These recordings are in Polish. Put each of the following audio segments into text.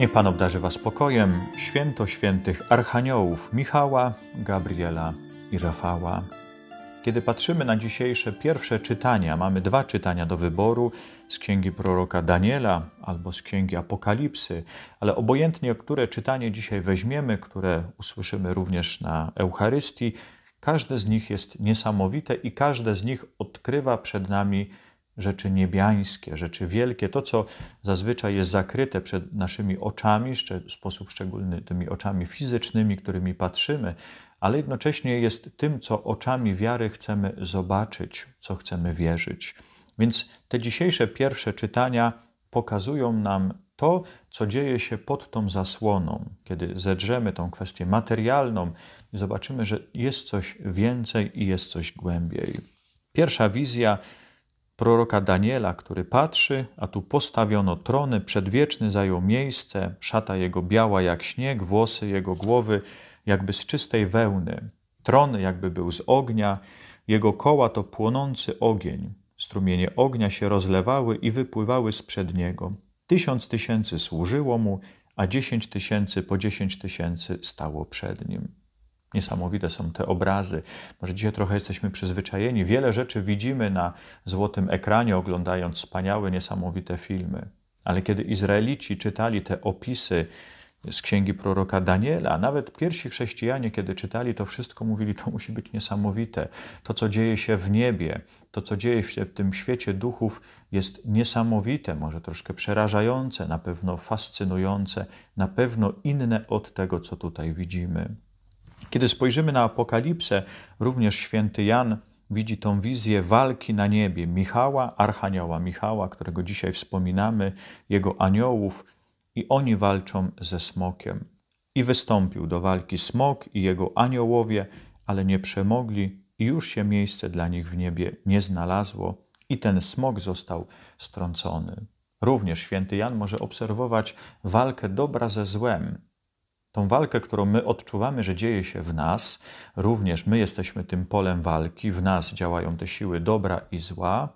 Niech Pan obdarzy Was spokojem, święto świętych archaniołów Michała, Gabriela i Rafała. Kiedy patrzymy na dzisiejsze pierwsze czytania, mamy dwa czytania do wyboru z księgi proroka Daniela albo z księgi Apokalipsy, ale obojętnie, które czytanie dzisiaj weźmiemy, które usłyszymy również na Eucharystii, każde z nich jest niesamowite i każde z nich odkrywa przed nami rzeczy niebiańskie, rzeczy wielkie, to co zazwyczaj jest zakryte przed naszymi oczami, w sposób szczególny tymi oczami fizycznymi, którymi patrzymy, ale jednocześnie jest tym, co oczami wiary chcemy zobaczyć, co chcemy wierzyć. Więc te dzisiejsze pierwsze czytania pokazują nam to, co dzieje się pod tą zasłoną, kiedy zedrzemy tą kwestię materialną i zobaczymy, że jest coś więcej i jest coś głębiej. Pierwsza wizja proroka Daniela, który patrzy, a tu postawiono trony, przedwieczny zajął miejsce, szata jego biała jak śnieg, włosy jego głowy jakby z czystej wełny, tron jakby był z ognia, jego koła to płonący ogień. Strumienie ognia się rozlewały i wypływały z przed niego. Tysiąc tysięcy służyło mu, a dziesięć tysięcy po dziesięć tysięcy stało przed nim. Niesamowite są te obrazy. Może dzisiaj trochę jesteśmy przyzwyczajeni. Wiele rzeczy widzimy na złotym ekranie, oglądając wspaniałe, niesamowite filmy. Ale kiedy Izraelici czytali te opisy z księgi proroka Daniela, nawet pierwsi chrześcijanie, kiedy czytali to wszystko, mówili: To musi być niesamowite. To, co dzieje się w niebie, to, co dzieje się w tym świecie duchów, jest niesamowite, może troszkę przerażające, na pewno fascynujące, na pewno inne od tego, co tutaj widzimy. Kiedy spojrzymy na Apokalipsę, również święty Jan widzi tą wizję walki na niebie Michała, Archanioła Michała, którego dzisiaj wspominamy, jego aniołów, i oni walczą ze smokiem. I wystąpił do walki smok i jego aniołowie, ale nie przemogli, i już się miejsce dla nich w niebie nie znalazło, i ten smok został strącony. Również święty Jan może obserwować walkę dobra ze złem, tą walkę, którą my odczuwamy, że dzieje się w nas, również my jesteśmy tym polem walki, w nas działają te siły dobra i zła,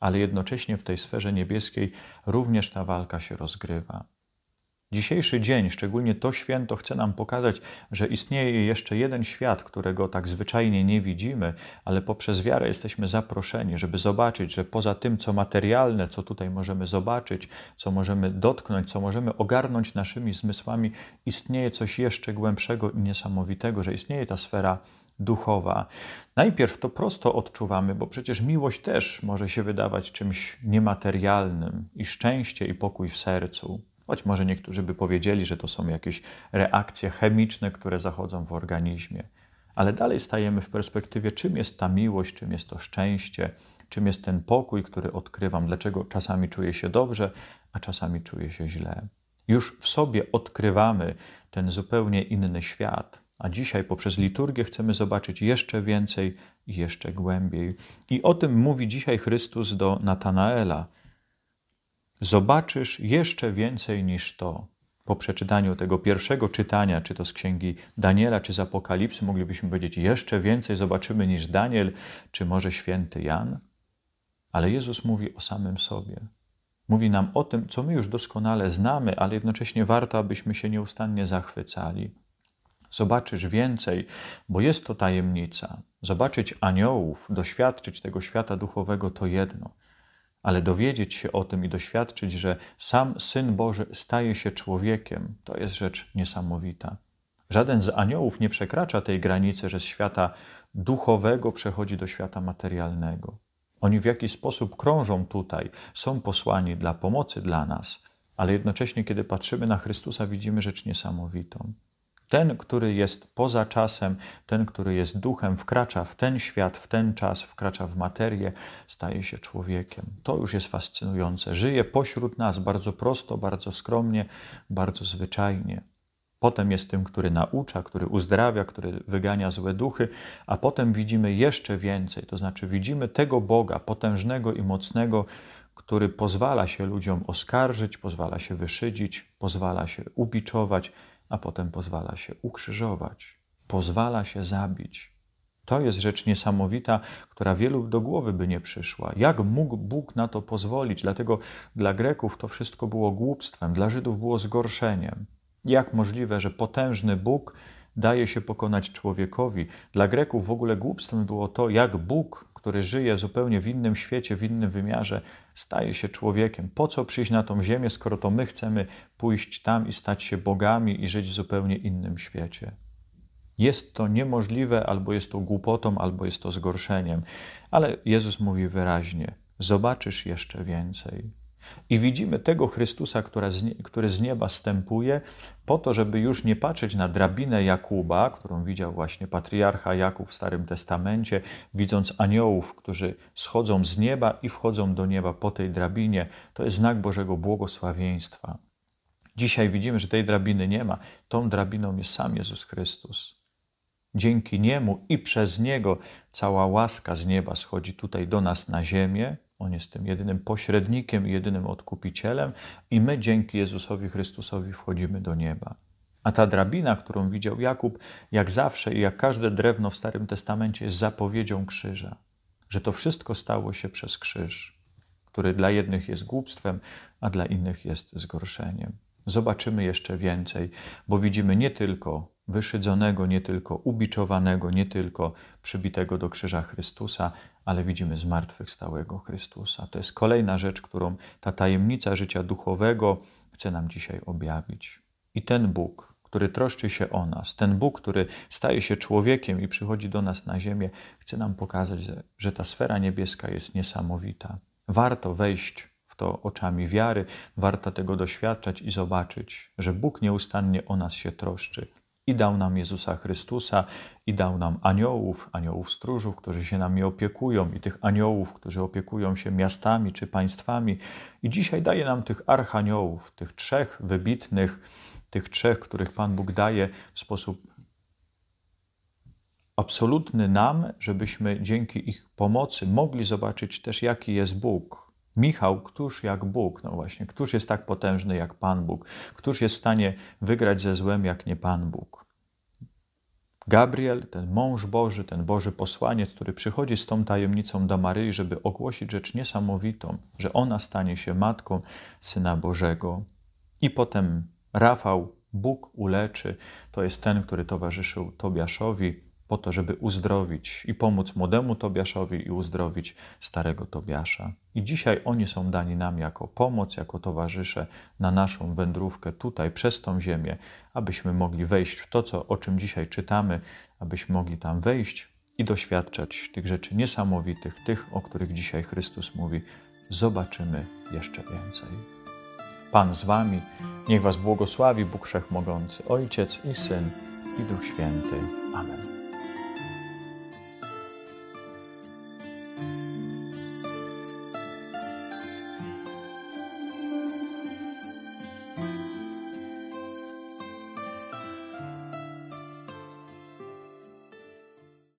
ale jednocześnie w tej sferze niebieskiej również ta walka się rozgrywa. Dzisiejszy dzień, szczególnie to święto, chce nam pokazać, że istnieje jeszcze jeden świat, którego tak zwyczajnie nie widzimy, ale poprzez wiarę jesteśmy zaproszeni, żeby zobaczyć, że poza tym, co materialne, co tutaj możemy zobaczyć, co możemy dotknąć, co możemy ogarnąć naszymi zmysłami, istnieje coś jeszcze głębszego i niesamowitego, że istnieje ta sfera duchowa. Najpierw to prosto odczuwamy, bo przecież miłość też może się wydawać czymś niematerialnym i szczęście i pokój w sercu. Choć może niektórzy by powiedzieli, że to są jakieś reakcje chemiczne, które zachodzą w organizmie. Ale dalej stajemy w perspektywie, czym jest ta miłość, czym jest to szczęście, czym jest ten pokój, który odkrywam, dlaczego czasami czuję się dobrze, a czasami czuję się źle. Już w sobie odkrywamy ten zupełnie inny świat, a dzisiaj poprzez liturgię chcemy zobaczyć jeszcze więcej i jeszcze głębiej. I o tym mówi dzisiaj Chrystus do Natanaela zobaczysz jeszcze więcej niż to. Po przeczytaniu tego pierwszego czytania, czy to z księgi Daniela, czy z Apokalipsy, moglibyśmy powiedzieć: Jeszcze więcej zobaczymy niż Daniel, czy może święty Jan. Ale Jezus mówi o samym sobie. Mówi nam o tym, co my już doskonale znamy, ale jednocześnie warto, abyśmy się nieustannie zachwycali. Zobaczysz więcej, bo jest to tajemnica. Zobaczyć aniołów, doświadczyć tego świata duchowego to jedno ale dowiedzieć się o tym i doświadczyć, że sam Syn Boży staje się człowiekiem, to jest rzecz niesamowita. Żaden z aniołów nie przekracza tej granicy, że z świata duchowego przechodzi do świata materialnego. Oni w jakiś sposób krążą tutaj, są posłani dla pomocy dla nas, ale jednocześnie, kiedy patrzymy na Chrystusa, widzimy rzecz niesamowitą. Ten, który jest poza czasem, ten, który jest duchem, wkracza w ten świat, w ten czas, wkracza w materię, staje się człowiekiem. To już jest fascynujące. Żyje pośród nas bardzo prosto, bardzo skromnie, bardzo zwyczajnie. Potem jest tym, który naucza, który uzdrawia, który wygania złe duchy, a potem widzimy jeszcze więcej. To znaczy, widzimy tego Boga potężnego i mocnego, który pozwala się ludziom oskarżyć, pozwala się wyszydzić, pozwala się ubiczować a potem pozwala się ukrzyżować, pozwala się zabić. To jest rzecz niesamowita, która wielu do głowy by nie przyszła. Jak mógł Bóg na to pozwolić? Dlatego dla Greków to wszystko było głupstwem, dla Żydów było zgorszeniem. Jak możliwe, że potężny Bóg daje się pokonać człowiekowi? Dla Greków w ogóle głupstwem było to, jak Bóg który żyje zupełnie w innym świecie, w innym wymiarze, staje się człowiekiem. Po co przyjść na tą ziemię, skoro to my chcemy pójść tam i stać się bogami i żyć w zupełnie innym świecie? Jest to niemożliwe, albo jest to głupotą, albo jest to zgorszeniem. Ale Jezus mówi wyraźnie: Zobaczysz jeszcze więcej. I widzimy tego Chrystusa, który z nieba stępuje, po to, żeby już nie patrzeć na drabinę Jakuba, którą widział właśnie patriarcha Jakub w Starym Testamencie, widząc aniołów, którzy schodzą z nieba i wchodzą do nieba po tej drabinie. To jest znak Bożego błogosławieństwa. Dzisiaj widzimy, że tej drabiny nie ma. Tą drabiną jest sam Jezus Chrystus. Dzięki Niemu i przez Niego cała łaska z nieba schodzi tutaj do nas na ziemię, on jest tym jedynym pośrednikiem, jedynym odkupicielem, i my dzięki Jezusowi Chrystusowi wchodzimy do nieba. A ta drabina, którą widział Jakub, jak zawsze i jak każde drewno w Starym Testamencie, jest zapowiedzią krzyża, że to wszystko stało się przez krzyż, który dla jednych jest głupstwem, a dla innych jest zgorszeniem. Zobaczymy jeszcze więcej, bo widzimy nie tylko wyszydzonego, nie tylko ubiczowanego, nie tylko przybitego do krzyża Chrystusa, ale widzimy zmartwychwstałego Chrystusa. To jest kolejna rzecz, którą ta tajemnica życia duchowego chce nam dzisiaj objawić. I ten Bóg, który troszczy się o nas, ten Bóg, który staje się człowiekiem i przychodzi do nas na ziemię, chce nam pokazać, że ta sfera niebieska jest niesamowita. Warto wejść w to oczami wiary, warto tego doświadczać i zobaczyć, że Bóg nieustannie o nas się troszczy, i dał nam Jezusa Chrystusa, i dał nam aniołów, aniołów stróżów, którzy się nami opiekują, i tych aniołów, którzy opiekują się miastami czy państwami. I dzisiaj daje nam tych archaniołów, tych trzech wybitnych, tych trzech, których Pan Bóg daje w sposób absolutny nam, żebyśmy dzięki ich pomocy mogli zobaczyć też, jaki jest Bóg, Michał, któż jak Bóg? No właśnie, któż jest tak potężny jak Pan Bóg? Któż jest w stanie wygrać ze złem jak nie Pan Bóg? Gabriel, ten mąż Boży, ten Boży posłaniec, który przychodzi z tą tajemnicą do Maryi, żeby ogłosić rzecz niesamowitą, że ona stanie się matką Syna Bożego. I potem Rafał, Bóg uleczy, to jest ten, który towarzyszył Tobiaszowi, po to, żeby uzdrowić i pomóc młodemu Tobiaszowi i uzdrowić starego Tobiasza. I dzisiaj oni są dani nam jako pomoc, jako towarzysze na naszą wędrówkę tutaj przez tą ziemię, abyśmy mogli wejść w to, co, o czym dzisiaj czytamy, abyśmy mogli tam wejść i doświadczać tych rzeczy niesamowitych, tych, o których dzisiaj Chrystus mówi. Zobaczymy jeszcze więcej. Pan z wami. Niech was błogosławi Bóg Wszechmogący, Ojciec i Syn i Duch Święty. Amen.